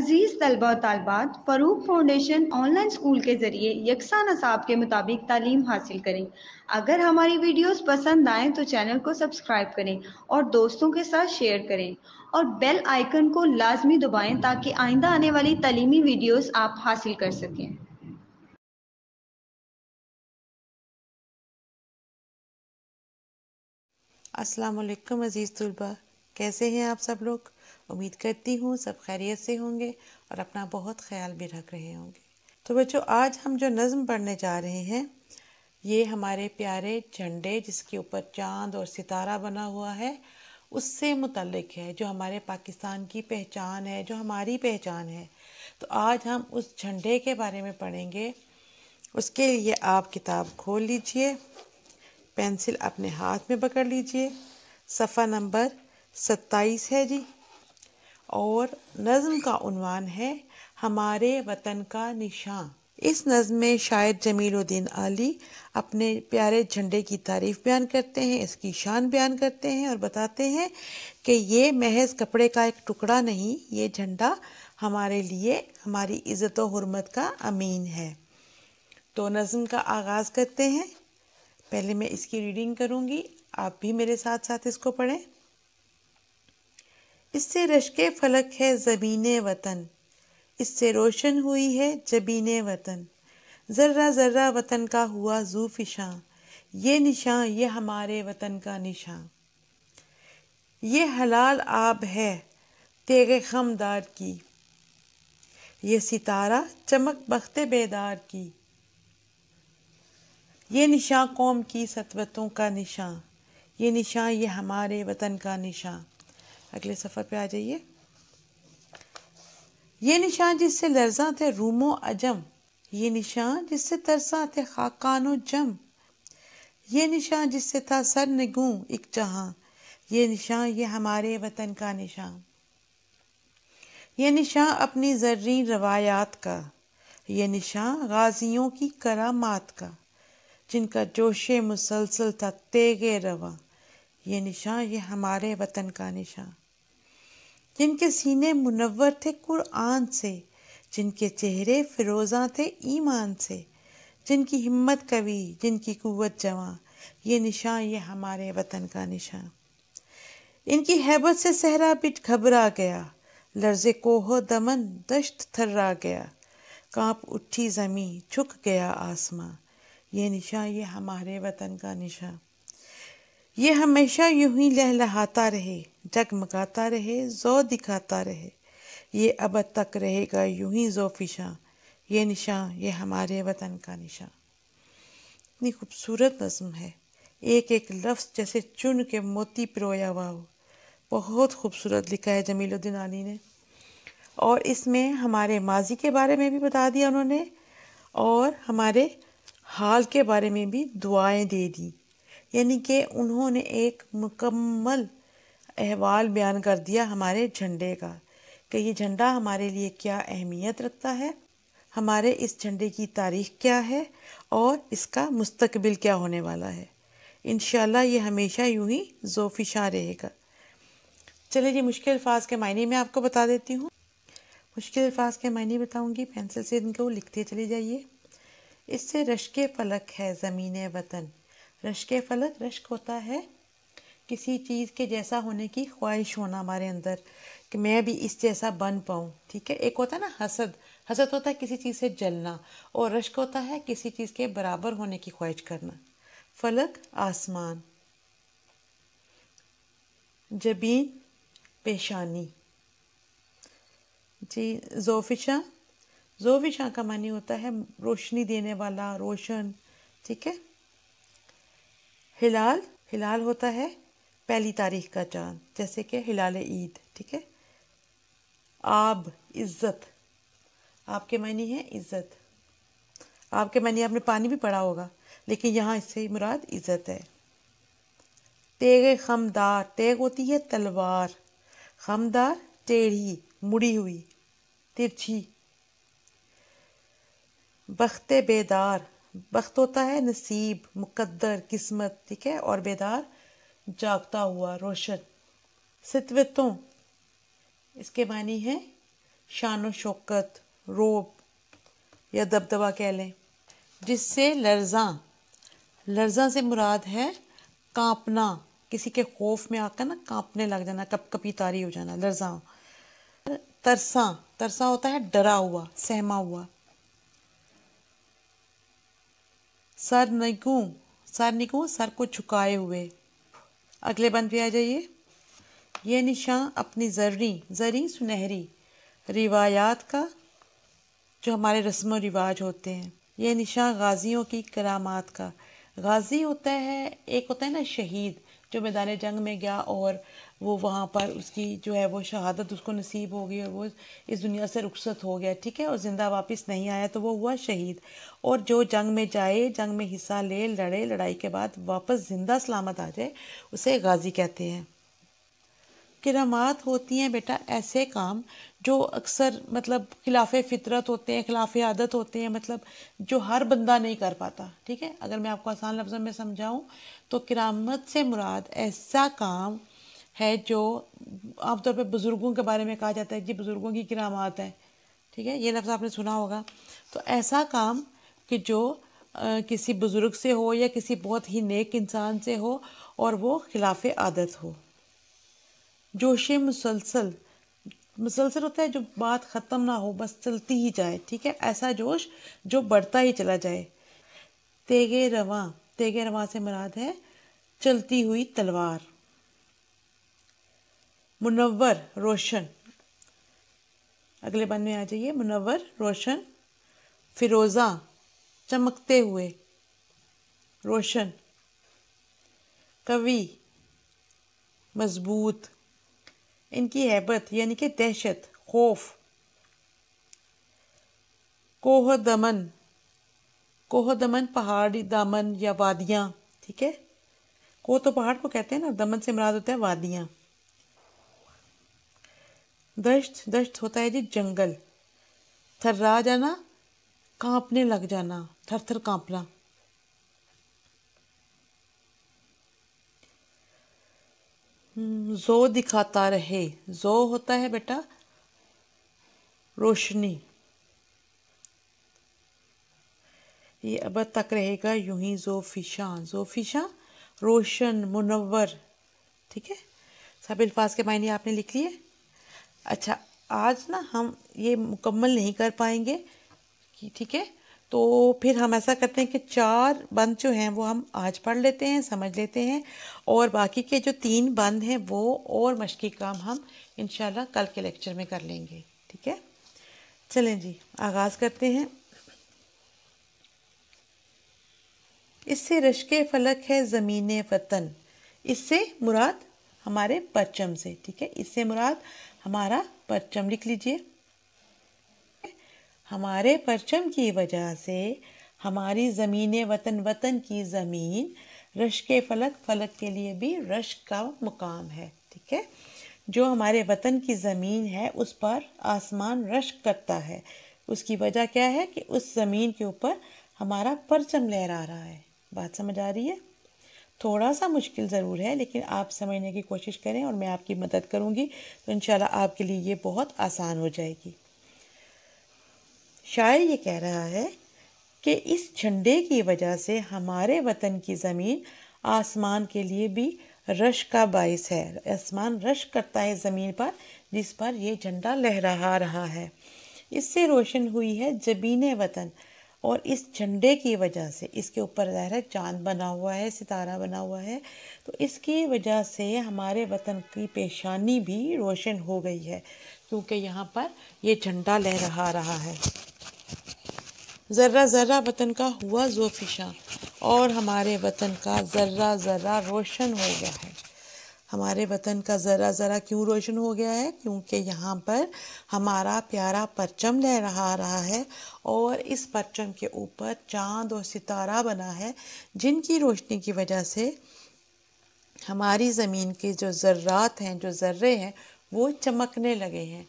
अजीज तलबा तलबात Farooq foundation online school के ज़रिए यकसा नसाब के मुताबिक तालीम हासिल करें अगर हमारी वीडियोस पसंद आएँ तो चैनल को सब्सक्राइब करें और दोस्तों के साथ शेयर करें और बेल आइकन को लाजमी दबाएं ताकि आइंदा आने वाली तलीमी वीडियोस आप हासिल कर सकें असलकम अजीज़ तलबा कैसे हैं आप सब लोग उम्मीद करती हूँ सब खैरियत से होंगे और अपना बहुत ख्याल भी रख रहे होंगे तो बच्चों आज हम जो नज़म पढ़ने जा रहे हैं ये हमारे प्यारे झंडे जिसके ऊपर चांद और सितारा बना हुआ है उससे मुतलक है जो हमारे पाकिस्तान की पहचान है जो हमारी पहचान है तो आज हम उस झंडे के बारे में पढ़ेंगे उसके लिए आप किताब खोल लीजिए पेंसिल अपने हाथ में पकड़ लीजिए सफ़ा नंबर सत्ताईस है जी और नज़म का उनवान है हमारे वतन का निशान इस नज़म में शायर जमीलुद्दीन अली अपने प्यारे झंडे की तारीफ़ बयान करते हैं इसकी शान बयान करते हैं और बताते हैं कि ये महज कपड़े का एक टुकड़ा नहीं ये झंडा हमारे लिए हमारी इज़्ज़त हरमत का अमीन है तो नज़म का आगाज़ करते हैं पहले मैं इसकी रीडिंग करूँगी आप भी मेरे साथ साथ इसको पढ़ें इससे रश्के फलक है ज़मीन वतन इससे रोशन हुई है जबीन वतन ज़र्रा ज़र्रा वतन का हुआ जूफिशां ये निशां ये हमारे वतन का निशां ये हलाल आब है तेग खमदार की ये सितारा चमक बख्ते बेदार की ये निशां कौम की सतवतों का निशां ये निशां ये हमारे वतन का निशां अगले सफ़र पे आ जाइए ये निशान जिससे लर्जा थे रूमो अजम ये निशान जिससे तरसा थे खाकानो जम ये निशान जिससे था सर निगू एक जहाँ ये निशान ये हमारे वतन का निशान ये निशान अपनी जर्री रवायात का ये निशान गाजियों की करामात का जिनका जोश मुसलसल था तेगे रवा ये निशान ये हमारे वतन का निशान जिनके सीने मुनवर थे कुरान से जिनके चेहरे फिरोज़ा थे ईमान से जिनकी हिम्मत कवि जिनकी कुवत जवां ये निशान ये हमारे वतन का निशान इनकी हैबत से सहरा बिट घबरा गया लर्जे कोहो दमन दश्त थर्रा गया कांप उठी जमी झुक गया आसमां ये निशान ये हमारे वतन का निशान ये हमेशा यूं ही लहलहाता रहे जगमगाता रहे जो दिखाता रहे ये अब तक रहेगा यूं ही जोफिशा ये निशान ये हमारे वतन का निशान इतनी खूबसूरत नज़म है एक एक लफ्ज़ जैसे चुन के मोती पिरोया हुआ हो बहुत खूबसूरत लिखा है जमीलुद्दीन आनी ने और इसमें हमारे माजी के बारे में भी बता दिया उन्होंने और हमारे हाल के बारे में भी दुआएं दे दी यानी कि उन्होंने एक मुकम्मल अहवाल बयान कर दिया हमारे झंडे का कि ये झंडा हमारे लिए क्या अहमियत रखता है हमारे इस झंडे की तारीख क्या है और इसका मुस्तकबिल क्या होने वाला है इन ये हमेशा यूं ही जोफिशा रहेगा चले जी मुश्किल अल्फाज के मायने मैं आपको बता देती हूँ मुश्किल अल्फाज के मायने बताऊँगी पेंसिल से इनको लिखते चले जाइए इससे रश के फलक है ज़मीन वतन रश्क फलक रश्क होता है किसी चीज़ के जैसा होने की ख्वाहिश होना हमारे अंदर कि मैं भी इस जैसा बन पाऊँ ठीक है एक होता है ना हसद हसद होता है किसी चीज़ से जलना और रश्क होता है किसी चीज़ के बराबर होने की ख्वाहिश करना फलक आसमान जबीन पेशानी जी जोफिशा जोफिशा का मानी होता है रोशनी देने वाला रोशन ठीक है हिलाल हिलाल होता है पहली तारीख का चांद जैसे कि हिलाल ईद ठीक है आब इज़्ज़त आपके मायने है इज़्ज़त आपके मायने आपने पानी भी पड़ा होगा लेकिन यहाँ इससे मुराद इज़्ज़त है तेग खमदार तेग होती है तलवार खमदार टेढ़ी मुड़ी हुई तिरछी बख्ते बेदार बख्त होता है नसीब मुकद्दर किस्मत ठीक है और बेदार जागता हुआ रोशन सितवतों इसके मानी है शान शौकत रोब या दबदबा कह लें जिससे लर्जा लर्जा से मुराद है कांपना किसी के खौफ में आकर ना कांपने लग जाना कप कपी तारी हो जाना लर्जा तरसा तरसा होता है डरा हुआ सहमा हुआ सर निकू सर निकू सर को झुकाए हुए अगले बंद पे आ जाइए यह निशान अपनी जरी जरी सुनहरी रिवायात का जो हमारे रस्म व रिवाज होते हैं यह निशान गाज़ियों की करामात का गाज़ी होता है एक होता है ना शहीद जो मैदान जंग में गया और वो वहाँ पर उसकी जो है वो शहादत उसको नसीब हो गई और वो इस दुनिया से रुखसत हो गया ठीक है और ज़िंदा वापस नहीं आया तो वो हुआ शहीद और जो जंग में जाए जंग में हिस्सा ले लड़े लड़ाई के बाद वापस ज़िंदा सलामत आ जाए उसे गाजी कहते हैं करामात होती हैं बेटा ऐसे काम जो अक्सर मतलब खिलाफ फितरत होते हैं खिलाफ आदत होते हैं मतलब जो हर बंदा नहीं कर पाता ठीक है अगर मैं आपको आसान लफ्ज़ में समझाऊँ तो करामत से मुराद ऐसा काम है जो आमतौर पर बुज़ुर्गों के बारे में कहा जाता है कि बुज़ुर्गों की करामात है ठीक है ये लफ्ज़ आपने सुना होगा तो ऐसा काम कि जो आ, किसी बुज़ुर्ग से हो या किसी बहुत ही नेक इंसान से हो और वो खिलाफ आदत हो जोश मुसलसल मुसलसल होता है जो बात ख़त्म ना हो बस चलती ही जाए ठीक है ऐसा जोश जो बढ़ता ही चला जाए तेगे रवा तेगे रवा से मराद है चलती हुई तलवार मुनवर रोशन अगले बन में आ जाइए मुनवर रोशन फिरोज़ा चमकते हुए रोशन कवि मजबूत इनकी हैबत यानी कि दहशत खौफ कोह दमन कोह दमन पहाड़ी दामन या वादियाँ ठीक है कोह तो पहाड़ को कहते हैं ना दमन से मराद होता है वादियाँ दश्त दश्त होता है जी जंगल थर्रा जाना कांपने लग जाना थर थर कांपना हम्म, जो दिखाता रहे जो होता है बेटा रोशनी ये अब तक रहेगा यूं ही जोफिशा जोफिशा रोशन मुनवर ठीक है सब अल्फाज के मायने आपने लिख लिए अच्छा आज ना हम ये मुकम्मल नहीं कर पाएंगे ठीक है तो फिर हम ऐसा करते हैं कि चार बंद जो हैं वो हम आज पढ़ लेते हैं समझ लेते हैं और बाकी के जो तीन बंद हैं वो और मशक़ी काम हम इन कल के लेक्चर में कर लेंगे ठीक है चलें जी आगाज़ करते हैं इससे रश्क फलक है ज़मीन वतन इससे मुराद हमारे परचम से ठीक है इससे मुराद हमारा परचम लिख लीजिए हमारे परचम की वजह से हमारी ज़मीन वतन वतन की ज़मीन रश के फलक फलक के लिए भी रश का मुकाम है ठीक है जो हमारे वतन की ज़मीन है उस पर आसमान रश करता है उसकी वजह क्या है कि उस ज़मीन के ऊपर हमारा परचम लहरा रहा है बात समझ आ रही है थोड़ा सा मुश्किल ज़रूर है लेकिन आप समझने की कोशिश करें और मैं आपकी मदद करूँगी तो इन आपके लिए ये बहुत आसान हो जाएगी शायर ये कह रहा है कि इस झंडे की वजह से हमारे वतन की ज़मीन आसमान के लिए भी रश का बायस है आसमान रश करता है ज़मीन पर जिस पर यह झंडा लहरा रहा है इससे रोशन हुई है जबीन वतन और इस झंडे की वजह से इसके ऊपर ज़ाहिर है चांद बना हुआ है सितारा बना हुआ है तो इसकी वजह से हमारे वतन की पेशानी भी रोशन हो गई है क्योंकि यहाँ पर ये झंडा लहरा रहा है ज़र्रा ज़र्रा वतन का हुआ जोफिशा और हमारे वतन का ज़र्रा ज़र्रा रोशन हो गया है हमारे वतन का ज़रा ज़रा क्यों रोशन हो गया है क्योंकि यहाँ पर हमारा प्यारा परचम लहरा रहा है और इस परचम के ऊपर चांद और सितारा बना है जिनकी रोशनी की वजह से हमारी ज़मीन के जो ज़र्रात हैं जो ज़र्रे हैं वो चमकने लगे हैं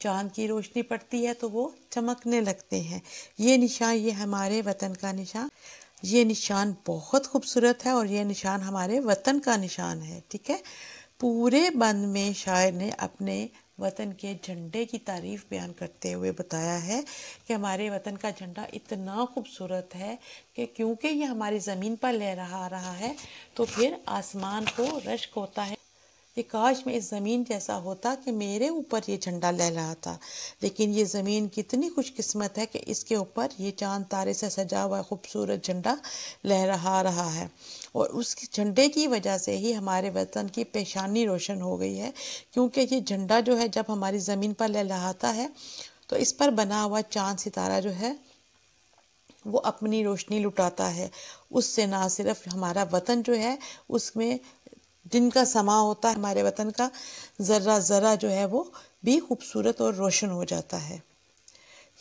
चांद की रोशनी पड़ती है तो वो चमकने लगते हैं ये निशान ये हमारे वतन का निशान ये निशान बहुत खूबसूरत है और ये निशान हमारे वतन का निशान है ठीक है पूरे बंद में शायर ने अपने वतन के झंडे की तारीफ़ बयान करते हुए बताया है कि हमारे वतन का झंडा इतना खूबसूरत है कि क्योंकि ये हमारी ज़मीन पर लहरा रहा है तो फिर आसमान को रश्क होता है कि काश मैं इस ज़मीन जैसा होता कि मेरे ऊपर ये झंडा था लेकिन ये ज़मीन कितनी खुशकिस्मत है कि इसके ऊपर ये चांद तारे से सजा हुआ खूबसूरत झंडा लहरा रहा है और उस झंडे की वजह से ही हमारे वतन की पेशानी रोशन हो गई है क्योंकि ये झंडा जो है जब हमारी ज़मीन पर लहराता है तो इस पर बना हुआ चाँद सितारा जो है वो अपनी रोशनी लुटाता है उससे ना सिर्फ हमारा वतन जो है उसमें जिनका समा होता है हमारे वतन का ज़र्रा ज़रा जो है वो भी खूबसूरत और रोशन हो जाता है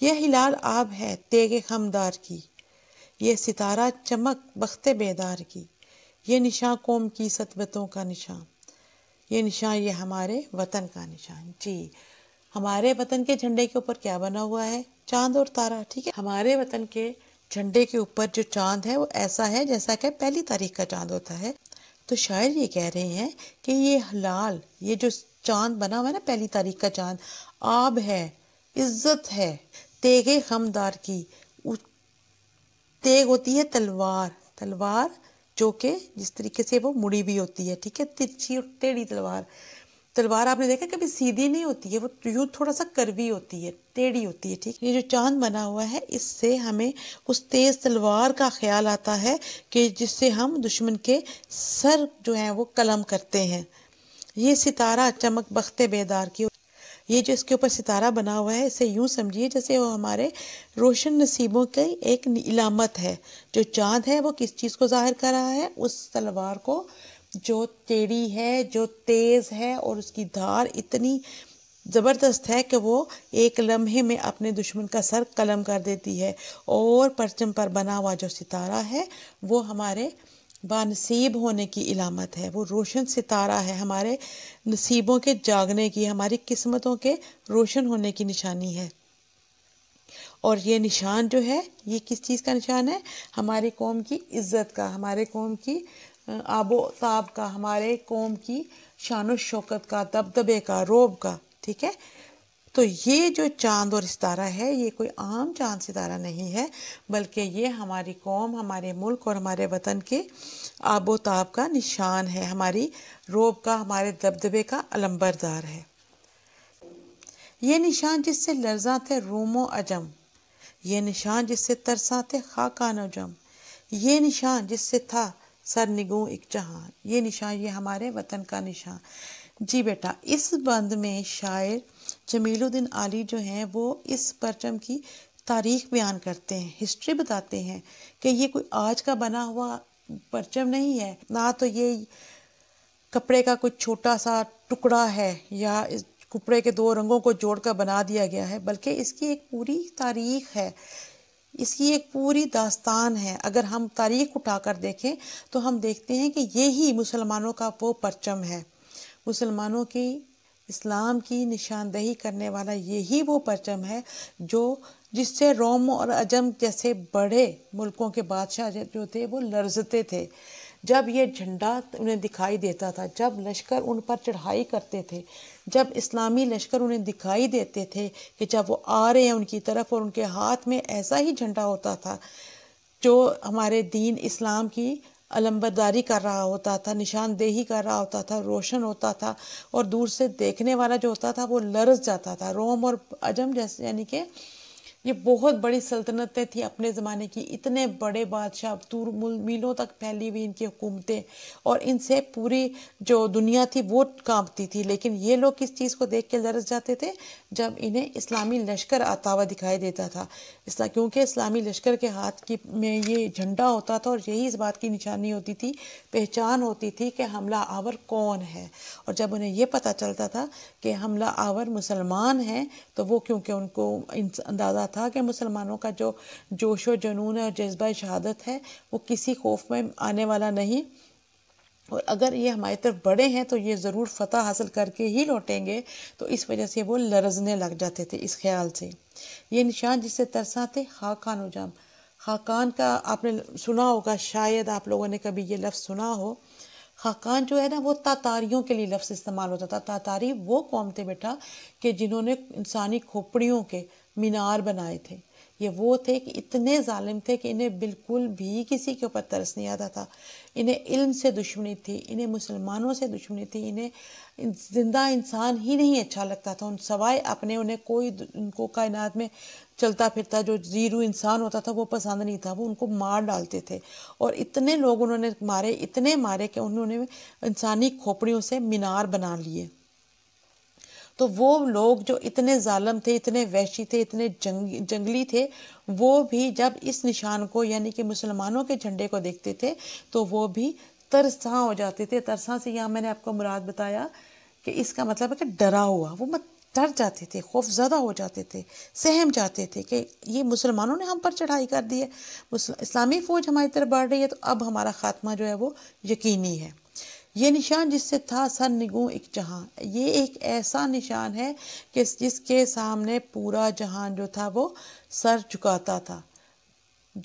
यह हिलाल आब है तेग खमदार की यह सितारा चमक बख्ते बेदार की यह निशां कौम की सतबतों का निशान ये निशान ये हमारे वतन का निशान जी हमारे वतन के झंडे के ऊपर क्या बना हुआ है चांद और तारा ठीक है हमारे वतन के झंडे के ऊपर जो चांद है वो ऐसा है जैसा कि पहली तारीख का चांद होता है तो शायर ये कह रहे हैं कि ये हलाल ये जो चांद बना हुआ है ना पहली तारीख का चांद आब है इज्जत है तेगे खमदार की तेग होती है तलवार तलवार जो कि जिस तरीके से वो मुड़ी भी होती है ठीक है तिरछी और टेढ़ी तलवार तलवार आपने देखा कभी सीधी नहीं होती है वो यूँ थोड़ा सा करवी होती है टेढ़ी होती है ठीक ये जो चांद बना हुआ है इससे हमें उस तेज़ तलवार का ख्याल आता है कि जिससे हम दुश्मन के सर जो है वो कलम करते हैं ये सितारा चमक बख्ते बेदार की ये जो इसके ऊपर सितारा बना हुआ है इसे यूँ समझिए जैसे वो हमारे रोशन नसीबों की एक इलामत है जो चांद है वो किस चीज़ को जाहिर कर रहा है उस तलवार को जो टेढ़ी है जो तेज़ है और उसकी धार इतनी ज़बरदस्त है कि वो एक लम्हे में अपने दुश्मन का सर कलम कर देती है और परचम पर बना हुआ जो सितारा है वो हमारे बानसीब होने की इलामत है वो रोशन सितारा है हमारे नसीबों के जागने की हमारी किस्मतों के रोशन होने की निशानी है और ये निशान जो है ये किस चीज़ का निशान है हमारी कौम की इज़्ज़त का हमारे कौम की आबो ताब का हमारे कौम की शान शौकत का दबदबे का रोब का ठीक है तो ये जो चांद और सितारा है ये कोई आम चांद सितारा नहीं है बल्कि ये हमारी कौम हमारे मुल्क और हमारे वतन के आबो ताब का निशान है हमारी रोब का हमारे दबदबे का अलम्बरदार है ये निशान जिससे लर्जा थे रोमो अजम ये निशान जिससे तरसा थे खाकान जम ये निशान जिससे था निगो एक जहाँ ये निशान ये हमारे वतन का निशान जी बेटा इस बंद में शायर जमीलुद्दीन आली जो हैं वो इस परचम की तारीख बयान करते हैं हिस्ट्री बताते हैं कि ये कोई आज का बना हुआ परचम नहीं है ना तो ये कपड़े का कोई छोटा सा टुकड़ा है या इस कपड़े के दो रंगों को जोड़कर बना दिया गया है बल्कि इसकी एक पूरी तारीख है इसकी एक पूरी दास्तान है अगर हम तारीख उठाकर देखें तो हम देखते हैं कि यही मुसलमानों का वो परचम है मुसलमानों की इस्लाम की निशानदेही करने वाला यही वो परचम है जो जिससे रोम और अजम जैसे बड़े मुल्कों के बादशाह जो थे वो लर्जते थे जब ये झंडा उन्हें दिखाई देता था जब लश्कर उन पर चढ़ाई करते थे जब इस्लामी लश्कर उन्हें दिखाई देते थे कि जब वो आ रहे हैं उनकी तरफ और उनके हाथ में ऐसा ही झंडा होता था जो हमारे दीन इस्लाम की अलम्बरदारी कर रहा होता था निशानदेही कर रहा होता था रोशन होता था और दूर से देखने वाला जो होता था वो लरस जाता था रोम और अजम जैसे यानी कि ये बहुत बड़ी सल्तनतें थी अपने ज़माने की इतने बड़े बादशाह दूर मीलों तक फैली हुई इनकी हुकूमतें और इनसे पूरी जो दुनिया थी वो कांपती थी लेकिन ये लोग किस चीज़ को देख के लरस जाते थे जब इन्हें इस्लामी लश्कर आता हुआ दिखाई देता था इसलिए क्योंकि इस्लामी लश्कर के हाथ की में ये झंडा होता था और यही इस बात की निशानी होती थी पहचान होती थी कि हमला आवर कौन है और जब उन्हें यह पता चलता था कि हमला आवर मुसलमान हैं तो वो क्योंकि उनको अंदाज़ा था कि मुसलमानों का जो जोश और जुनून है और जज्बा शहादत है वो किसी खौफ में आने वाला नहीं और अगर ये हमारी तरफ बड़े हैं तो ये ज़रूर फतह हासिल करके ही लौटेंगे तो इस वजह से वो लरजने लग जाते थे इस ख्याल से ये निशान जिससे तरसा थे खाकान उजाम खाकान का आपने सुना होगा शायद आप लोगों ने कभी ये लफ्ज़ सुना हो खाकान जो है ना वो तातारियों के लिए लफ्ज़ इस्तेमाल होता था तातारी वो कौम थे बेटा कि जिन्होंने इंसानी खोपड़ियों के मीनार बनाए थे ये वो थे कि इतने ालिम थे कि इन्हें बिल्कुल भी किसी के ऊपर तरस नहीं आता था इन्हें इल्म से दुश्मनी थी इन्हें मुसलमानों से दुश्मनी थी इन्हें ज़िंदा इंसान ही नहीं अच्छा लगता था उन सवाए अपने उन्हें कोई उनको कायनात में चलता फिरता जो ज़ीरो इंसान होता था वो पसंद नहीं था वो उनको मार डालते थे और इतने लोग उन्होंने मारे इतने मारे कि उन्होंने इंसानी खोपड़ियों से मीनार बना लिए तो वो लोग जो इतने ालम थे इतने वैशी थे इतने जंग जंगली थे वो भी जब इस निशान को यानी कि मुसलमानों के झंडे को देखते थे तो वो भी तरसा हो जाते थे तरसा से यहाँ मैंने आपको मुराद बताया कि इसका मतलब है कि डरा हुआ वो मत डर जाते थे खौफ ज़्यादा हो जाते थे सहम जाते थे कि ये मुसलमानों ने हम पर चढ़ाई कर दी है इस्लामी फ़ौज हमारी तरफ बढ़ रही है तो अब हमारा ख़ात्मा जो है वो यकीनी है ये निशान जिससे था सर निगू एक जहाँ ये एक ऐसा निशान है कि जिसके सामने पूरा जहान जो था वो सर झुकाता था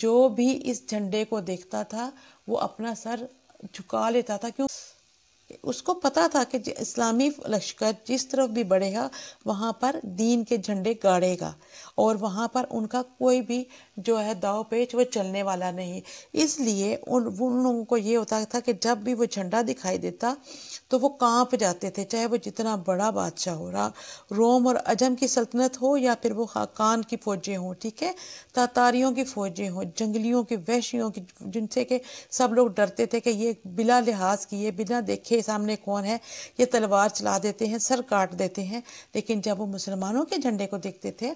जो भी इस झंडे को देखता था वो अपना सर झुका लेता था क्यों उसको पता था कि इस्लामी लश्कर जिस तरफ भी बढ़ेगा वहाँ पर दीन के झंडे गाड़ेगा और वहाँ पर उनका कोई भी जो है दाव पेच वो चलने वाला नहीं इसलिए उन उन लोगों को ये होता था कि जब भी वो झंडा दिखाई देता तो वो कांप जाते थे चाहे वो जितना बड़ा बादशाह हो रहा रोम और अजम की सल्तनत हो या फिर वो खाकान की फ़ौजें हों ठीक है तातारियों की फ़ौजें हों जंगलियों की वैशियों की जिनसे के सब लोग डरते थे कि ये बिला लिहाज किए बिना देखे सामने कौन है ये तलवार चला देते हैं सर काट देते हैं लेकिन जब वो मुसलमानों के झंडे को देखते थे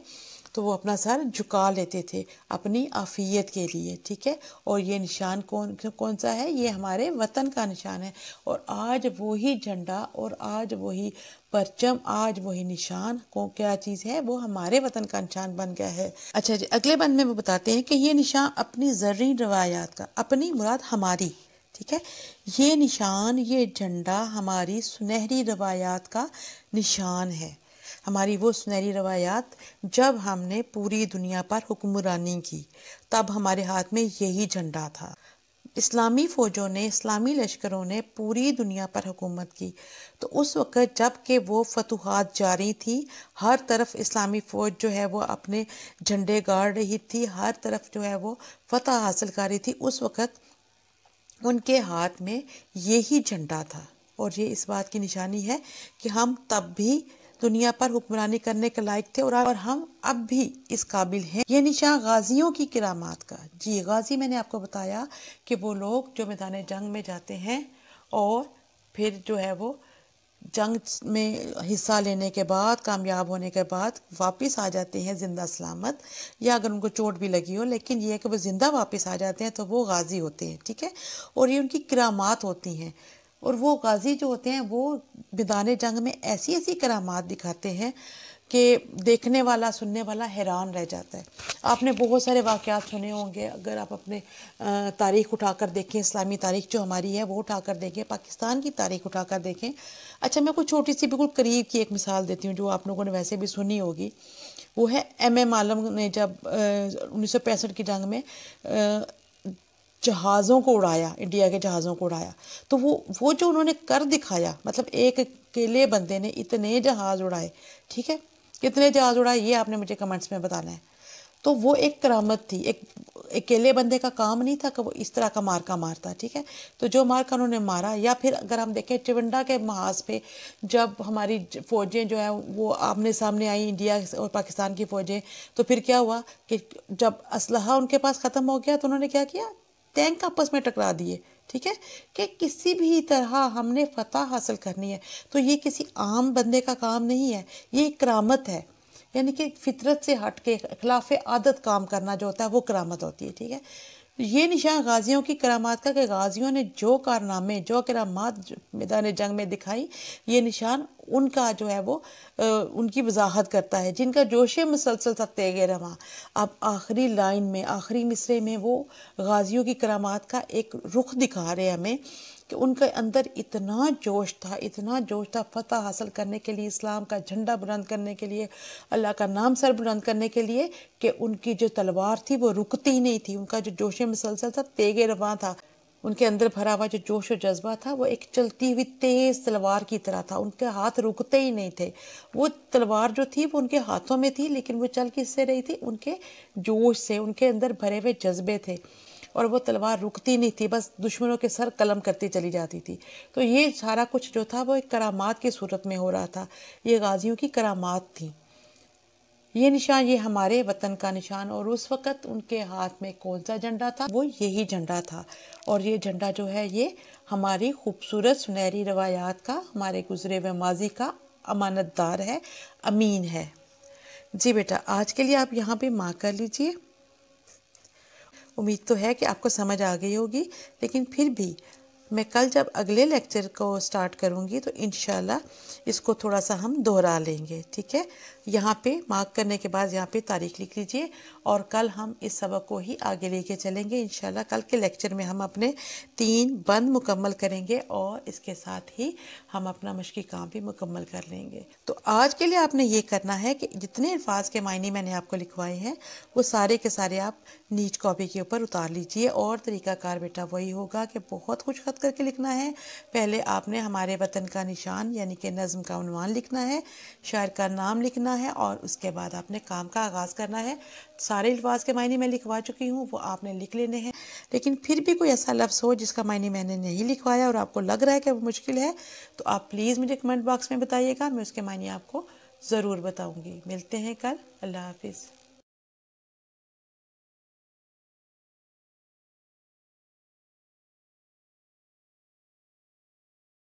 तो वो अपना सर झुका लेते थे अपनी आफियत के लिए ठीक है और ये निशान कौन कौन सा है ये हमारे वतन का निशान है और आज वही झंडा और आज वही परचम आज वही निशान को क्या चीज़ है वो हमारे वतन का निशान बन गया है अच्छा जी अगले बंद में वो बताते हैं कि ये निशान अपनी ज़रूरी रवायात का अपनी मुराद हमारी ठीक है ये निशान ये झंडा हमारी सुनहरी रवायात का निशान है हमारी वो सुनहरी रवायात जब हमने पूरी दुनिया पर हुक्मरानी की तब हमारे हाथ में यही झंडा था इस्लामी फ़ौजों ने इस्लामी लश्करों ने पूरी दुनिया पर हुकूमत की तो उस वक़्त जब के वो फतूहत जारी थी हर तरफ इस्लामी फ़ौज जो है वो अपने झंडे गाड़ रही थी हर तरफ जो है वो फतह हासिल कर रही थी उस वक़्त उनके हाथ में यही झंडा था और ये इस बात की निशानी है कि हम तब भी दुनिया पर हुक्मरानी करने के लायक थे और, और हम अब भी इस काबिल हैं ये निशान गाजियों की करामात का जी गाजी मैंने आपको बताया कि वो लोग जो मैदान जंग में जाते हैं और फिर जो है वो जंग में हिस्सा लेने के बाद कामयाब होने के बाद वापस आ जाते हैं ज़िंदा सलामत या अगर उनको चोट भी लगी हो लेकिन यह है कि वो ज़िंदा वापस आ जाते हैं तो वो गाजी होते हैं ठीक है और ये उनकी करामात होती हैं और वो गाज़ी जो होते हैं वो मैदान जंग में ऐसी ऐसी करामात दिखाते हैं कि देखने वाला सुनने वाला हैरान रह जाता है आपने बहुत सारे वाक़ात सुने होंगे अगर आप अपने तारीख उठा कर देखें इस्लामी तारीख जो हमारी है वो उठा कर देखें पाकिस्तान की तारीख उठा कर देखें अच्छा मैं कुछ छोटी सी बिल्कुल करीब की एक मिसाल देती हूँ जो आप लोगों ने वैसे भी सुनी होगी वो है एम एम आलम ने जब उन्नीस की जंग में जहाज़ों को उड़ाया इंडिया के जहाज़ों को उड़ाया तो वो वो जो उन्होंने कर दिखाया मतलब एक अकेले बंदे ने इतने जहाज़ उड़ाए ठीक है कितने जहाज़ उड़ाए ये आपने मुझे कमेंट्स में बताना है तो वो एक करामत थी एक अकेले बंदे का काम नहीं था कि वो इस तरह का मार्का मारता ठीक है तो जो मार्का उन्होंने मारा या फिर अगर हम देखें चिवंडा के महाज पे जब हमारी फ़ौजें जो हैं वो आमने सामने आई इंडिया और पाकिस्तान की फ़ौजें तो फिर क्या हुआ कि जब असलहा उनके पास ख़त्म हो गया तो उन्होंने क्या किया टैंक आपस में टकरा दिए ठीक है कि किसी भी तरह हमने फतह हासिल करनी है तो ये किसी आम बंदे का काम नहीं है ये करामत है यानी कि फितरत से हट के खिलाफ आदत काम करना जो होता है वो करामत होती है ठीक है तो ये निशान गाजियों की करामात का कि गाजियों ने जो कारनामे जो करामात मैदान जंग में दिखाई ये निशान उनका जो है वो आ, उनकी वजाहत करता है जिनका जोश मुसलसल था तेग रवा अब आखिरी लाइन में आखिरी मिसरे में वो गाजियों की करामात का एक रुख दिखा रहे हैं हमें कि उनके अंदर इतना जोश था इतना जोश था फतह हासिल करने के लिए इस्लाम का झंडा बुलंद करने के लिए अल्लाह का नाम सर बुलंद करने के लिए कि उनकी जो तलवार थी वो रुकती ही नहीं थी उनका जो जोश मसलसल था तेगे रवा था उनके अंदर भरा हुआ जो जोश और जज्बा था वो एक चलती हुई तेज़ तलवार की तरह था उनके हाथ रुकते ही नहीं थे वो तलवार जो थी वो उनके हाथों में थी लेकिन वो चल किससे रही थी उनके जोश से उनके अंदर भरे हुए जज्बे थे और वो तलवार रुकती नहीं थी बस दुश्मनों के सर कलम करती चली जाती थी तो ये सारा कुछ जो था वो एक करामात की सूरत में हो रहा था ये गाजियों की करामात थी ये निशान ये हमारे वतन का निशान और उस वक़्त उनके हाथ में कौन सा झंडा था वो यही झंडा था और ये झंडा जो है ये हमारी खूबसूरत सुनहरी रवायात का हमारे गुजरे व माजी का अमानतदार है अमीन है जी बेटा आज के लिए आप यहाँ पे माँ कर लीजिए उम्मीद तो है कि आपको समझ आ गई होगी लेकिन फिर भी मैं कल जब अगले लेक्चर को स्टार्ट करूँगी तो इन इसको थोड़ा सा हम दोहरा लेंगे ठीक है यहाँ पे मार्क करने के बाद यहाँ पे तारीख लिख लीजिए और कल हम इस सबक को ही आगे लेके चलेंगे इन कल के लेक्चर में हम अपने तीन बंद मुकम्मल करेंगे और इसके साथ ही हम अपना मुश्किल काम भी मुकम्मल कर लेंगे तो आज के लिए आपने ये करना है कि जितने अल्फाज के मायने मैंने आपको लिखवाए हैं वो सारे के सारे आप नीट कॉपी के ऊपर उतार लीजिए और तरीकाकार बेटा वही होगा कि बहुत कुछ खत करके लिखना है पहले आपने हमारे वतन का निशान यानी कि नज़म का उनवान लिखना है शायर का नाम लिखना करना है और उसके बाद आपने काम का आगाज़ करना है सारे अल्फाज के मायने मैं लिखवा चुकी हूँ वो आपने लिख लेने हैं लेकिन फिर भी कोई ऐसा लफ्ज़ हो जिसका मायने मैंने नहीं लिखवाया और आपको लग रहा है कि वो मुश्किल है तो आप प्लीज़ मुझे कमेंट बॉक्स में बताइएगा मैं उसके मायने आपको ज़रूर बताऊँगी मिलते हैं कल अल्लाह हाफिज़